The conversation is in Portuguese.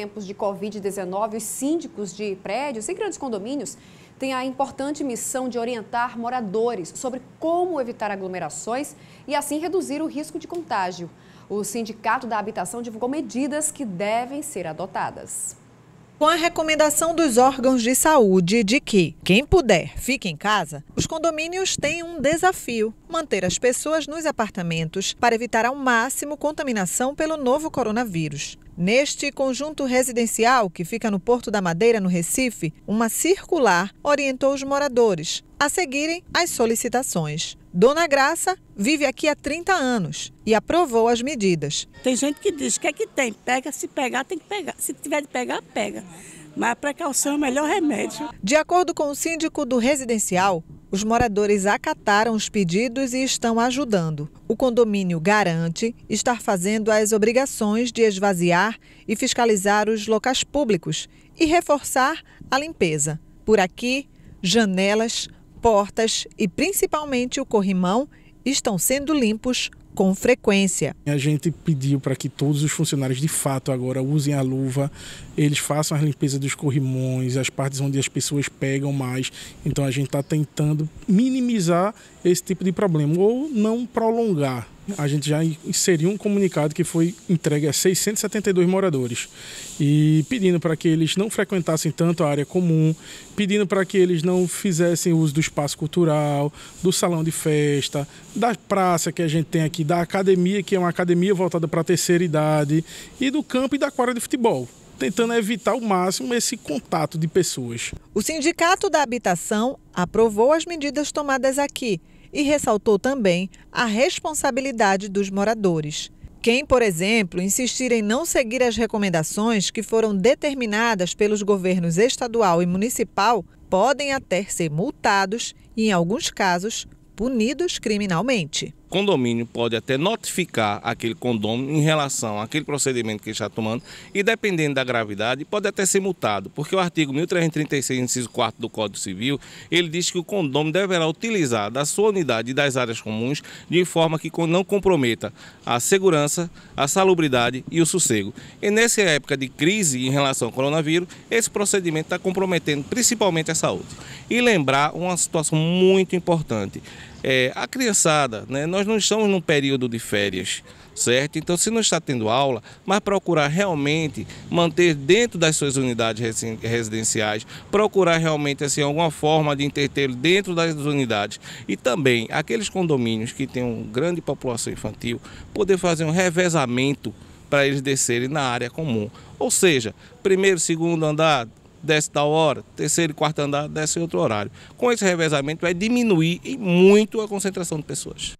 tempos de Covid-19, os síndicos de prédios e grandes condomínios têm a importante missão de orientar moradores sobre como evitar aglomerações e assim reduzir o risco de contágio. O Sindicato da Habitação divulgou medidas que devem ser adotadas com a recomendação dos órgãos de saúde de que quem puder fique em casa, os condomínios têm um desafio: manter as pessoas nos apartamentos para evitar ao máximo contaminação pelo novo coronavírus. Neste conjunto residencial, que fica no Porto da Madeira, no Recife, uma circular orientou os moradores a seguirem as solicitações. Dona Graça vive aqui há 30 anos e aprovou as medidas. Tem gente que diz: o que é que tem? Pega, se pegar, tem que pegar. Se tiver de pegar, pega. Mas a precaução é o melhor remédio. De acordo com o síndico do residencial, os moradores acataram os pedidos e estão ajudando. O condomínio garante estar fazendo as obrigações de esvaziar e fiscalizar os locais públicos e reforçar a limpeza. Por aqui, janelas, portas e principalmente o corrimão estão sendo limpos com frequência. A gente pediu para que todos os funcionários de fato agora usem a luva, eles façam a limpeza dos corrimões, as partes onde as pessoas pegam mais. Então a gente está tentando minimizar esse tipo de problema ou não prolongar a gente já inseriu um comunicado que foi entregue a 672 moradores e pedindo para que eles não frequentassem tanto a área comum, pedindo para que eles não fizessem uso do espaço cultural, do salão de festa, da praça que a gente tem aqui, da academia, que é uma academia voltada para a terceira idade, e do campo e da quadra de futebol tentando evitar ao máximo esse contato de pessoas. O Sindicato da Habitação aprovou as medidas tomadas aqui e ressaltou também a responsabilidade dos moradores. Quem, por exemplo, insistir em não seguir as recomendações que foram determinadas pelos governos estadual e municipal podem até ser multados e, em alguns casos, punidos criminalmente. O condomínio pode até notificar aquele condomínio em relação àquele procedimento que ele está tomando e, dependendo da gravidade, pode até ser multado, porque o artigo 1336, inciso 4 do Código Civil, ele diz que o condomínio deverá utilizar da sua unidade e das áreas comuns de forma que não comprometa a segurança, a salubridade e o sossego. E nessa época de crise em relação ao coronavírus, esse procedimento está comprometendo principalmente a saúde e lembrar uma situação muito importante. É, a criançada, né, nós não estamos num período de férias, certo? Então, se não está tendo aula, mas procurar realmente manter dentro das suas unidades residenciais, procurar realmente assim, alguma forma de intertê-lo dentro das unidades e também aqueles condomínios que têm uma grande população infantil, poder fazer um revezamento para eles descerem na área comum. Ou seja, primeiro, segundo andar, desce tal hora, terceiro e quarto andar desce em outro horário. Com esse revezamento vai diminuir e muito a concentração de pessoas.